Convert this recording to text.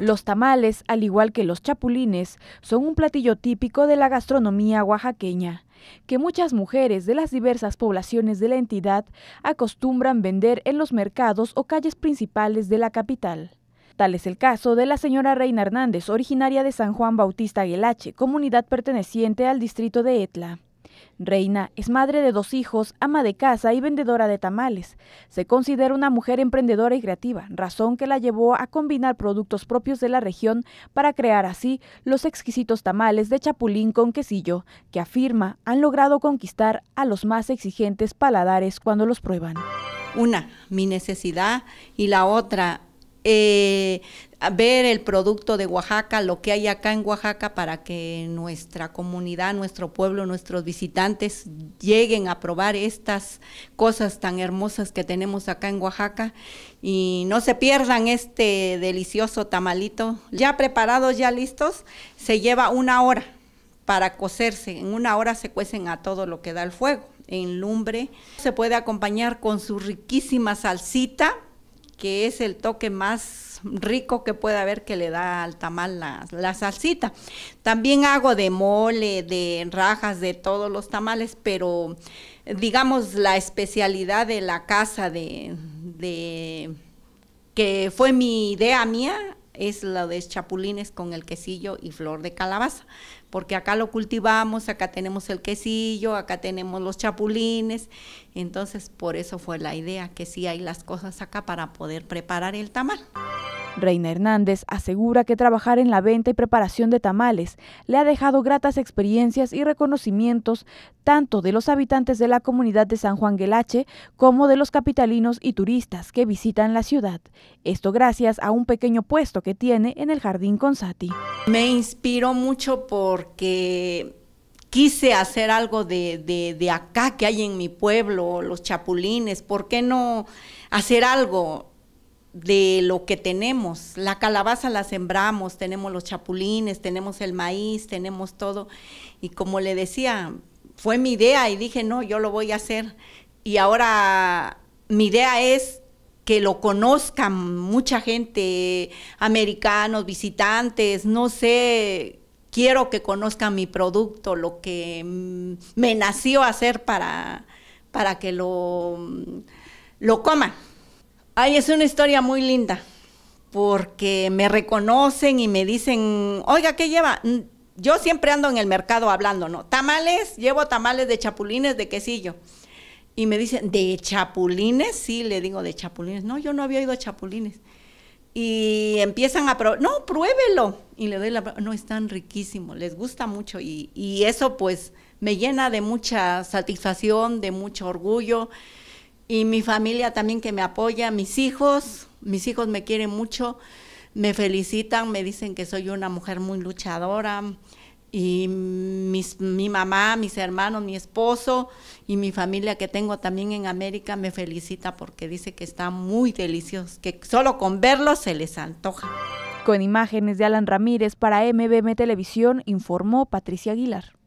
Los tamales, al igual que los chapulines, son un platillo típico de la gastronomía oaxaqueña, que muchas mujeres de las diversas poblaciones de la entidad acostumbran vender en los mercados o calles principales de la capital. Tal es el caso de la señora Reina Hernández, originaria de San Juan Bautista Guelache, comunidad perteneciente al distrito de Etla. Reina es madre de dos hijos, ama de casa y vendedora de tamales. Se considera una mujer emprendedora y creativa, razón que la llevó a combinar productos propios de la región para crear así los exquisitos tamales de chapulín con quesillo, que afirma han logrado conquistar a los más exigentes paladares cuando los prueban. Una, mi necesidad y la otra, eh, ver el producto de Oaxaca, lo que hay acá en Oaxaca para que nuestra comunidad, nuestro pueblo, nuestros visitantes lleguen a probar estas cosas tan hermosas que tenemos acá en Oaxaca y no se pierdan este delicioso tamalito. Ya preparados, ya listos, se lleva una hora para cocerse. En una hora se cuecen a todo lo que da el fuego en lumbre. Se puede acompañar con su riquísima salsita que es el toque más rico que puede haber que le da al tamal la, salsita. También hago de mole, de rajas, de todos los tamales, pero digamos la especialidad de la casa de, de que fue mi idea mía, es lo de chapulines con el quesillo y flor de calabaza, porque acá lo cultivamos, acá tenemos el quesillo, acá tenemos los chapulines, entonces por eso fue la idea, que sí hay las cosas acá para poder preparar el tamal. Reina Hernández asegura que trabajar en la venta y preparación de tamales le ha dejado gratas experiencias y reconocimientos tanto de los habitantes de la comunidad de San Juan Guelache como de los capitalinos y turistas que visitan la ciudad. Esto gracias a un pequeño puesto que tiene en el Jardín Consati. Me inspiró mucho porque quise hacer algo de, de acá que hay en mi pueblo, los chapulines, ¿por qué no hacer algo? de lo que tenemos. La calabaza la sembramos, tenemos los chapulines, tenemos el maíz, tenemos todo. Y como le decía, fue mi idea y dije, no, yo lo voy a hacer. Y ahora mi idea es que lo conozcan mucha gente, americanos, visitantes, no sé, quiero que conozcan mi producto, lo que me nació hacer para, para que lo, lo coman. Ay, es una historia muy linda, porque me reconocen y me dicen, oiga, ¿qué lleva? Mm, yo siempre ando en el mercado hablando, ¿no? Tamales, llevo tamales de chapulines de quesillo. Y me dicen, ¿de chapulines? Sí, le digo, de chapulines. No, yo no había oído chapulines. Y empiezan a probar, no, pruébelo. Y le doy la no, están riquísimos, les gusta mucho. Y, y eso pues me llena de mucha satisfacción, de mucho orgullo y mi familia también que me apoya, mis hijos, mis hijos me quieren mucho, me felicitan, me dicen que soy una mujer muy luchadora y mi mamá, mis hermanos, mi esposo y mi familia que tengo también en América me felicita porque dice que está muy delicioso, que solo con verlo se les antoja. Con imágenes de Alan Ramírez para MBM Televisión informó Patricia Aguilar.